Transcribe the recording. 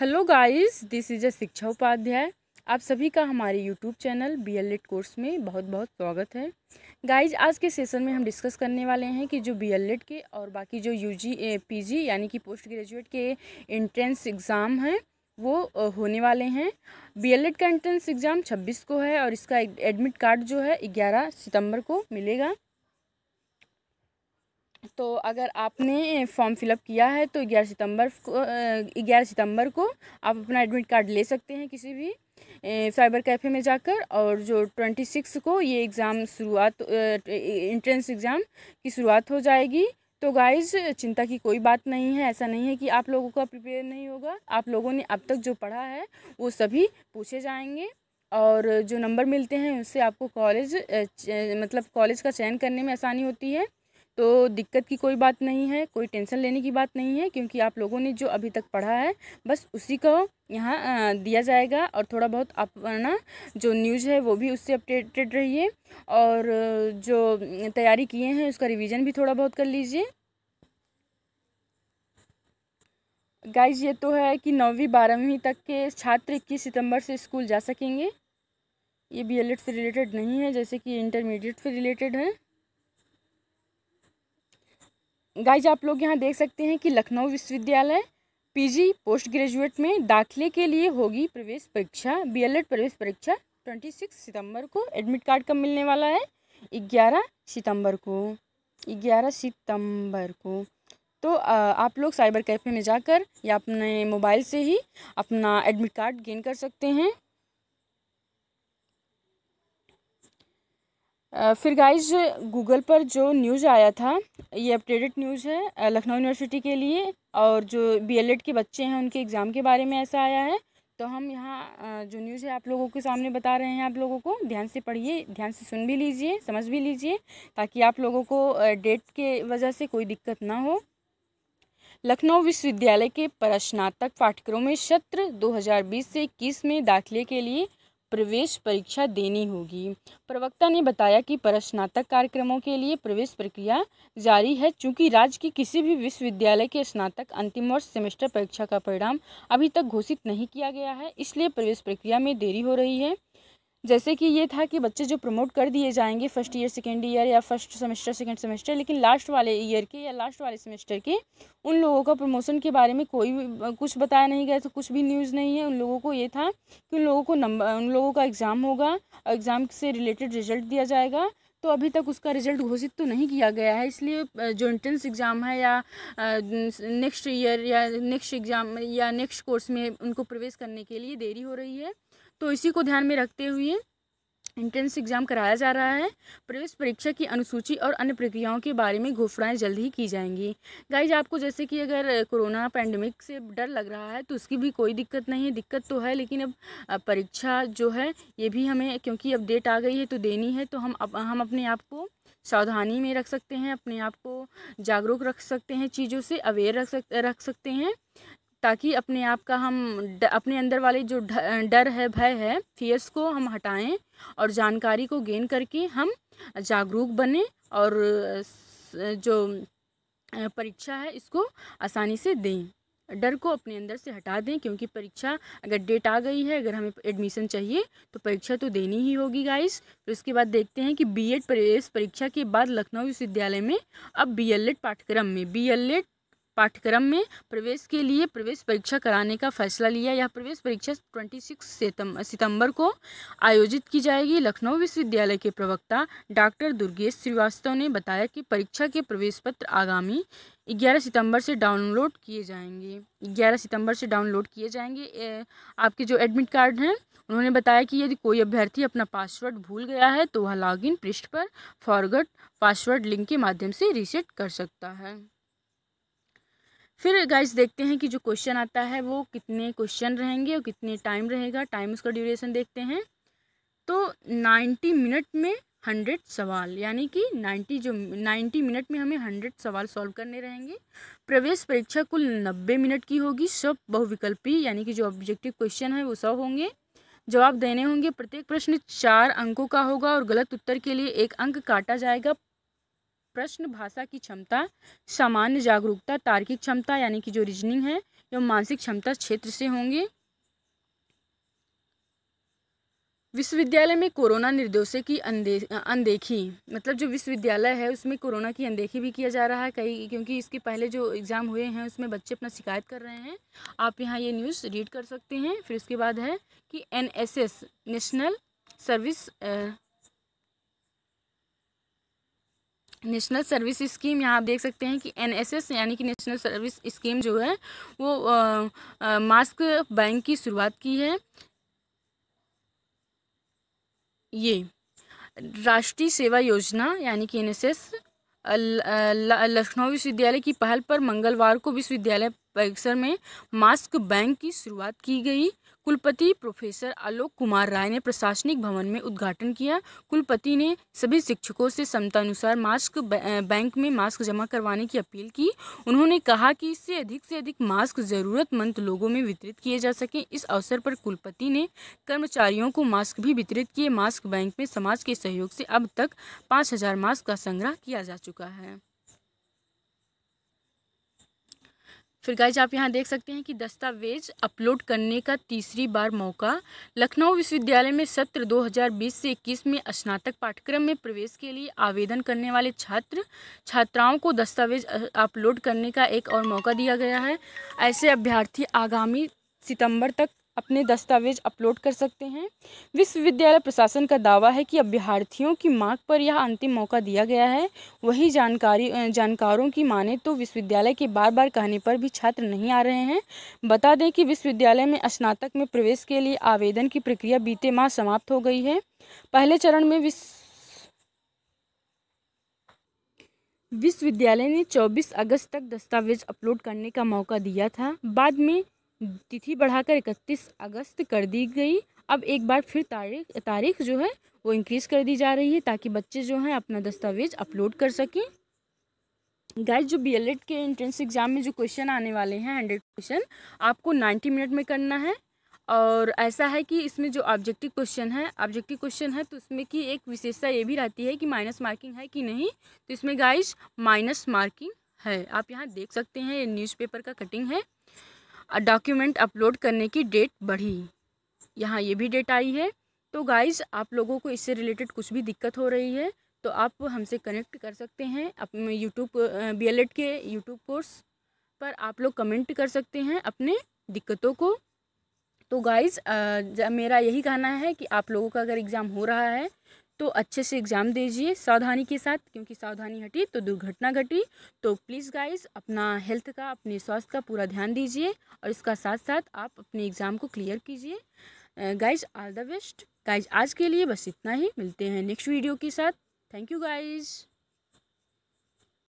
hello guys this is a Shiksha Upadhyay आप सभी का हमारे YouTube channel B L Ed course में बहुत बहुत स्वागत है गाइज आज के सेशन में हम डिस्कस करने वाले हैं कि जो बी एल एड के और बाकी जो यू जी पी जी यानी कि पोस्ट ग्रेजुएट के एंट्रेंस एग्ज़ाम हैं वो होने वाले हैं बी एल एड का एंट्रेंस एग्ज़ाम छब्बीस को है और इसका एडमिट कार्ड जो है ग्यारह सितम्बर को मिलेगा तो अगर आपने फॉर्म फिलअप किया है तो ग्यारह सितंबर को ग्यारह सितंबर को आप अपना एडमिट कार्ड ले सकते हैं किसी भी साइबर कैफ़े में जाकर और जो ट्वेंटी सिक्स को ये एग्ज़ाम शुरुआत इंट्रेंस एग्ज़ाम की शुरुआत हो जाएगी तो गाइज चिंता की कोई बात नहीं है ऐसा नहीं है कि आप लोगों का प्रिपेयर नहीं होगा आप लोगों ने अब तक जो पढ़ा है वो सभी पूछे जाएंगे और जो नंबर मिलते हैं उससे आपको कॉलेज मतलब कॉलेज का चयन करने में आसानी होती है तो दिक्कत की कोई बात नहीं है कोई टेंशन लेने की बात नहीं है क्योंकि आप लोगों ने जो अभी तक पढ़ा है बस उसी को यहाँ दिया जाएगा और थोड़ा बहुत आप ना जो न्यूज़ है वो भी उससे अपडेटेड रहिए और जो तैयारी किए हैं उसका रिविज़न भी थोड़ा बहुत कर लीजिए गाइज ये तो है कि नौवीं बारहवीं तक के छात्र इक्कीस सितंबर से स्कूल जा सकेंगे ये बी एल से रिलेटेड नहीं है जैसे कि इंटरमीडिएट से रिलेटेड है गाइज आप लोग यहाँ देख सकते हैं कि लखनऊ विश्वविद्यालय पीजी पोस्ट ग्रेजुएट में दाखिले के लिए होगी प्रवेश परीक्षा बीएलएड प्रवेश परीक्षा ट्वेंटी सिक्स सितम्बर को एडमिट कार्ड कब मिलने वाला है ग्यारह सितंबर को ग्यारह सितंबर को तो आप लोग साइबर कैफ़े में जाकर या अपने मोबाइल से ही अपना एडमिट कार्ड गेन कर सकते हैं फिर गाइज गूगल पर जो न्यूज़ आया था ये अपडेटेड न्यूज़ है लखनऊ यूनिवर्सिटी के लिए और जो बी के बच्चे हैं उनके एग्ज़ाम के बारे में ऐसा आया है तो हम यहाँ जो न्यूज़ है आप लोगों के सामने बता रहे हैं आप लोगों को ध्यान से पढ़िए ध्यान से सुन भी लीजिए समझ भी लीजिए ताकि आप लोगों को डेट के वजह से कोई दिक्कत ना हो लखनऊ विश्वविद्यालय के प्रश्नातक पाठ्यक्रम में सत्र 2020 से इक्कीस में दाखिले के लिए प्रवेश परीक्षा देनी होगी प्रवक्ता ने बताया कि परस्नातक कार्यक्रमों के लिए प्रवेश प्रक्रिया जारी है चूँकि राज्य के किसी भी विश्वविद्यालय के स्नातक अंतिम वर्ष सेमेस्टर परीक्षा का परिणाम अभी तक घोषित नहीं किया गया है इसलिए प्रवेश प्रक्रिया में देरी हो रही है जैसे कि ये था कि बच्चे जो प्रमोट कर दिए जाएंगे फर्स्ट ईयर सेकेंड ईयर या फर्स्ट सेमेस्टर सेकेंड सेमेस्टर लेकिन लास्ट वाले ईयर के या लास्ट वाले सेमेस्टर के उन लोगों का प्रमोशन के बारे में कोई भी कुछ बताया नहीं गया था कुछ भी न्यूज़ नहीं है उन लोगों को ये था कि उन लोगों को नंबर उन लोगों का एग्ज़ाम होगा एग्ज़ाम से रिलेटेड रिजल्ट दिया जाएगा तो अभी तक उसका रिजल्ट घोषित तो नहीं किया गया है इसलिए जो एंट्रेंस एग्ज़ाम है या नेक्स्ट ईयर या नेक्स्ट एग्ज़ाम या नेक्स्ट कोर्स में उनको प्रवेश करने के लिए देरी हो रही है तो इसी को ध्यान में रखते हुए एंट्रेंस एग्जाम कराया जा रहा है प्रवेश परीक्षा की अनुसूची और अन्य प्रक्रियाओं के बारे में घोषणाएं जल्द ही की जाएंगी गाइज आपको जैसे कि अगर कोरोना पैंडमिक से डर लग रहा है तो उसकी भी कोई दिक्कत नहीं है दिक्कत तो है लेकिन अब परीक्षा जो है ये भी हमें क्योंकि अब डेट आ गई है तो देनी है तो हम अब हम अपने आप को सावधानी में रख सकते हैं अपने आप को जागरूक रख सकते हैं चीज़ों से अवेयर रख सक रख सकते हैं ताकि अपने आप का हम अपने अंदर वाले जो डर है भय है फियर्स को हम हटाएं और जानकारी को गेन करके हम जागरूक बने और जो परीक्षा है इसको आसानी से दें डर को अपने अंदर से हटा दें क्योंकि परीक्षा अगर डेट आ गई है अगर हमें एडमिशन चाहिए तो परीक्षा तो देनी ही होगी गाइस फिर उसके बाद देखते हैं कि बीएड प्रवेश परीक्षा के बाद लखनऊ विश्वविद्यालय में अब बीएलएड पाठ्यक्रम में बीएलएड पाठ्यक्रम में प्रवेश के लिए प्रवेश परीक्षा कराने का फैसला लिया यह प्रवेश परीक्षा ट्वेंटी सिक्स सितंबर को आयोजित की जाएगी लखनऊ विश्वविद्यालय के प्रवक्ता डॉक्टर दुर्गेश श्रीवास्तव ने बताया कि परीक्षा के प्रवेश पत्र आगामी 11 सितंबर से डाउनलोड किए जाएंगे 11 सितंबर से डाउनलोड किए जाएंगे आपके जो एडमिट कार्ड हैं उन्होंने बताया कि यदि कोई अभ्यर्थी अपना पासवर्ड भूल गया है तो वह लॉगिन पृष्ठ पर फॉरगट पासवर्ड लिंक के माध्यम से रीसेट कर सकता है फिर गाइज देखते हैं कि जो क्वेश्चन आता है वो कितने क्वेश्चन रहेंगे और कितने टाइम रहेगा टाइम उसका ड्यूरेशन देखते हैं तो नाइन्टी मिनट में हंड्रेड सवाल यानी कि नाइन्टी जो नाइन्टी मिनट में हमें हंड्रेड सवाल सॉल्व करने रहेंगे प्रवेश परीक्षा कुल नब्बे मिनट की होगी सब बहुविकल्पी यानी कि जो ऑब्जेक्टिव क्वेश्चन है वो सब होंगे जवाब देने होंगे प्रत्येक प्रश्न चार अंकों का होगा और गलत उत्तर के लिए एक अंक काटा जाएगा प्रश्न भाषा की क्षमता सामान्य जागरूकता तार्किक क्षमता यानी कि जो रीजनिंग है जो मानसिक क्षमता क्षेत्र से होंगे विश्वविद्यालय में कोरोना निर्देशों की अनदे अनदेखी मतलब जो विश्वविद्यालय है उसमें कोरोना की अनदेखी भी किया जा रहा है कई क्योंकि इसके पहले जो एग्ज़ाम हुए हैं उसमें बच्चे अपना शिकायत कर रहे हैं आप यहाँ ये न्यूज़ रीड कर सकते हैं फिर उसके बाद है कि NSS national service national service scheme यहाँ आप देख सकते हैं कि एनएसएस यानी कि नेशनल सर्विस स्कीम जो है वो आ, आ, मास्क बैंक की शुरुआत की है ये राष्ट्रीय सेवा योजना यानी कि एनएसएस लखनऊ विश्वविद्यालय की पहल पर मंगलवार को विश्वविद्यालय परिसर में मास्क बैंक की शुरुआत की गई कुलपति प्रोफेसर आलोक कुमार राय ने प्रशासनिक भवन में उद्घाटन किया कुलपति ने सभी शिक्षकों से अनुसार मास्क बैंक में मास्क जमा करवाने की अपील की उन्होंने कहा कि इससे अधिक से अधिक मास्क जरूरतमंद लोगों में वितरित किए जा सके इस अवसर पर कुलपति ने कर्मचारियों को मास्क भी वितरित किए मास्क बैंक में समाज के सहयोग से अब तक पाँच मास्क का संग्रह किया जा चुका है फिर गाइज आप यहाँ देख सकते हैं कि दस्तावेज अपलोड करने का तीसरी बार मौका लखनऊ विश्वविद्यालय में सत्र 2020 से 21 में स्नातक पाठ्यक्रम में प्रवेश के लिए आवेदन करने वाले छात्र छात्राओं को दस्तावेज अपलोड करने का एक और मौका दिया गया है ऐसे अभ्यर्थी आगामी सितंबर तक अपने दस्तावेज अपलोड कर सकते हैं विश्वविद्यालय प्रशासन का दावा है कि अभ्यार्थियों की मांग पर यह अंतिम मौका दिया गया है वही जानकारी जानकारों की माने तो विश्वविद्यालय के बार बार कहने पर भी छात्र नहीं आ रहे हैं बता दें कि विश्वविद्यालय में स्नातक में प्रवेश के लिए आवेदन की प्रक्रिया बीते माह समाप्त हो गई है पहले चरण में विश्व विश्वविद्यालय ने 24 अगस्त तक दस्तावेज अपलोड करने का मौका दिया था बाद में तिथि बढ़ाकर इकतीस अगस्त कर दी गई अब एक बार फिर तारीख तारीख जो है वो इंक्रीज़ कर दी जा रही है ताकि बच्चे जो हैं अपना दस्तावेज अपलोड कर सकें गाइज जो एड के एंट्रेंस एग्ज़ाम में जो क्वेश्चन आने वाले हैं हंड्रेड क्वेश्चन आपको नाइन्टी मिनट में करना है और ऐसा है कि इसमें जो ऑब्जेक्टिव क्वेश्चन है ऑब्जेक्टिव क्वेश्चन है तो उसमें की एक विशेषता ये भी रहती है कि माइनस मार्किंग है कि नहीं तो इसमें गाइज माइनस मार्किंग है आप यहाँ देख सकते हैं ये न्यूज़पेपर का कटिंग है डॉक्यूमेंट अपलोड करने की डेट बढ़ी यहाँ ये भी डेट आई है तो गाइज़ आप लोगों को इससे रिलेटेड कुछ भी दिक्कत हो रही है तो आप हमसे कनेक्ट कर सकते हैं अपने यूट्यूब बी एल एड के यूट्यूब कोर्स पर आप लोग कमेंट कर सकते हैं अपने दिक्कतों को तो गाइज़ मेरा यही कहना है कि आप लोगों का अगर एग्ज़ाम हो रहा है तो अच्छे से एग्ज़ाम दीजिए सावधानी के साथ क्योंकि सावधानी हटी तो दुर्घटना घटी तो प्लीज़ गाइस अपना हेल्थ का अपने स्वास्थ्य का पूरा ध्यान दीजिए और इसका साथ साथ आप अपने एग्ज़ाम को क्लियर कीजिए guys all the best guys आज के लिए बस इतना ही मिलते हैं नेक्स्ट वीडियो के साथ थैंक यू गाइज़